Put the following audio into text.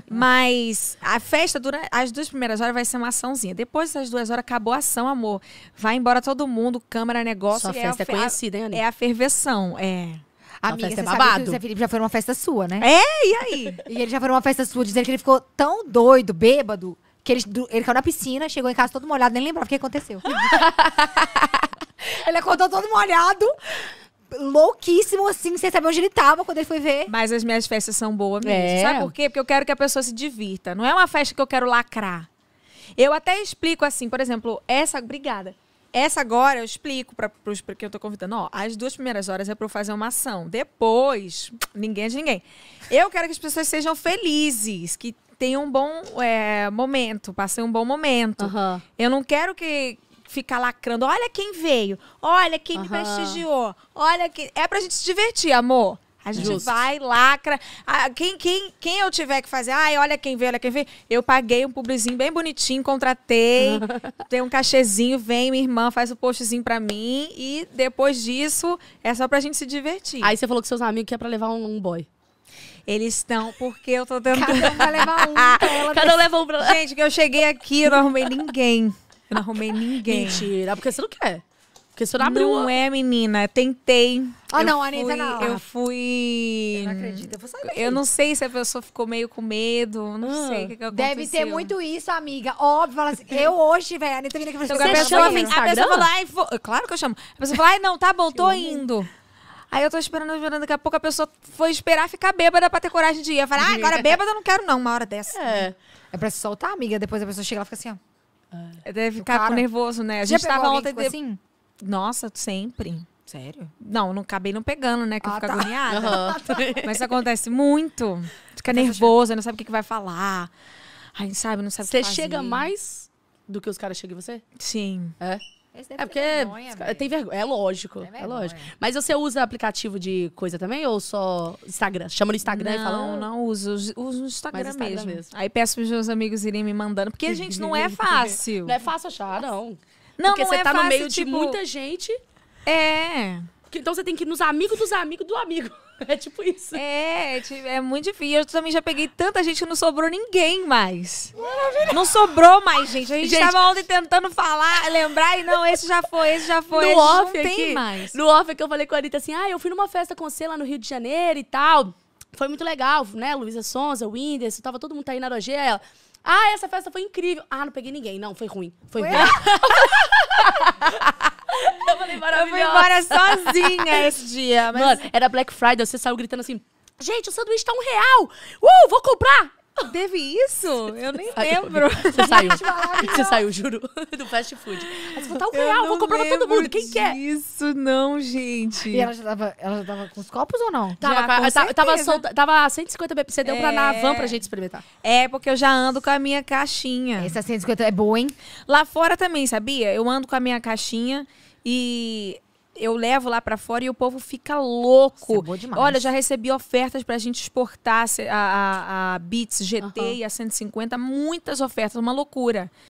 Uhum. Mas a festa, dura as duas primeiras horas, vai ser uma açãozinha. Depois das duas horas, acabou a ação, amor. Vai embora todo mundo, câmera negócio. Sua é festa é, a, é conhecida, hein, Aninha? É a ferveção, é. A minha festa é babado. o Zé Felipe já foi numa festa sua, né? É, e aí? e ele já foi numa festa sua, dizendo que ele ficou tão doido, bêbado, que ele, ele caiu na piscina, chegou em casa todo molhado, nem lembrava o que aconteceu. ele acordou todo molhado, louquíssimo, assim, sem saber onde ele tava quando ele foi ver. Mas as minhas festas são boas mesmo. É. Sabe por quê? Porque eu quero que a pessoa se divirta. Não é uma festa que eu quero lacrar. Eu até explico assim, por exemplo, essa. Obrigada. Essa agora eu explico para os que eu tô convidando. Ó, as duas primeiras horas é para eu fazer uma ação. Depois, ninguém é de ninguém. Eu quero que as pessoas sejam felizes, que tenham um bom é, momento, passem um bom momento. Uhum. Eu não quero que, ficar lacrando. Olha quem veio, olha quem uhum. me prestigiou, olha que. É pra gente se divertir, amor. A gente Justo. vai, lacra. Ah, quem, quem, quem eu tiver que fazer, ai, olha quem veio, olha quem veio. Eu paguei um publizinho bem bonitinho, contratei, tem um cachezinho, vem, minha irmã faz o um postzinho pra mim. E depois disso, é só pra gente se divertir. Aí você falou que seus amigos que é pra levar um, um boy. Eles estão, porque eu tô tentando levar um. Então Cada um leva um pra lá. Gente, que eu cheguei aqui, eu não arrumei ninguém. Eu não arrumei ninguém. Mentira, porque você não quer. Porque você não abriu. Não é, menina. Tentei. Ah, eu não, Anitta, fui, não. Eu fui. Eu não acredito. Eu, vou daqui. eu não sei se a pessoa ficou meio com medo. Não ah, sei o que, que aconteceu. Deve ter muito isso, amiga. Óbvio. Assim, eu hoje, velho, a Anitta vindo aqui você. Você chama A pessoa fala, ai, vou... claro que eu chamo. A pessoa fala, ai, não, tá bom, tô indo. Aí eu tô esperando, esperando. Daqui a pouco a pessoa foi esperar ficar bêbada pra ter coragem de ir. Eu falei, ah, agora bêbada eu não quero, não, uma hora dessa. É. É pra se soltar, amiga. Depois a pessoa chega e fica assim, ó. É. Deve ficar tá cara... nervoso, né? A gente tava ontem. De... Assim? Nossa, sempre. Sério? Não, não acabei não pegando, né? Que ah, eu fico tá. agoniada. Uhum. Mas isso acontece muito. Fica nervoso não sabe o que, vai falar. Aí sabe, não sabe Você chega mais do que os caras chegam em você? Sim. É? é porque é vergonha, tem vergonha. É lógico, é, é, lógico. Mas você usa aplicativo de coisa também ou só Instagram? Chama no Instagram não, e fala? Não, não uso. Uso no Instagram, Instagram mesmo. mesmo. Aí peço para os meus amigos irem me mandando, porque a gente não é fácil. não é fácil achar, não. Não, porque não você é tá fácil, no meio tipo... de muita gente. É. Então você tem que ir nos amigos dos amigos do amigo. É tipo isso. É, é, é muito difícil. Eu também já peguei tanta gente que não sobrou ninguém mais. Maravilha. Não sobrou mais gente. A gente, gente tava ontem tentando falar, lembrar, e não, esse já foi, esse já foi. No esse off não aqui, tem mais. No off é que eu falei com a Anitta assim, ah, eu fui numa festa com você lá no Rio de Janeiro e tal. Foi muito legal, né? Luísa Sonza, Winders, tava todo mundo aí na Roger, ela... Ah, essa festa foi incrível. Ah, não peguei ninguém. Não, foi ruim. Foi, foi ruim. Eu falei, maravilhosa. Eu fui embora sozinha esse dia. Mas... Mano, era Black Friday, você saiu gritando assim, gente, o sanduíche tá um real. Uh, vou comprar. Teve isso? Eu nem saiu. lembro. Você saiu. Você saiu, juro, do fast food. Aí você falou, tá um real, vou comprar pra todo mundo. Quem é? disso, quer? Isso não, gente. E ela já tava, ela já tava com os copos ou não? Tava, já, a, ah, tá, tava, solta, tava 150 BPC, deu é... pra na van pra gente experimentar. É, porque eu já ando com a minha caixinha. Essa 150 é boa, hein? Lá fora também, sabia? Eu ando com a minha caixinha e eu levo lá para fora e o povo fica louco. Nossa, é Olha, já recebi ofertas para a gente exportar a, a, a Beats GT uhum. e a 150, muitas ofertas, uma loucura.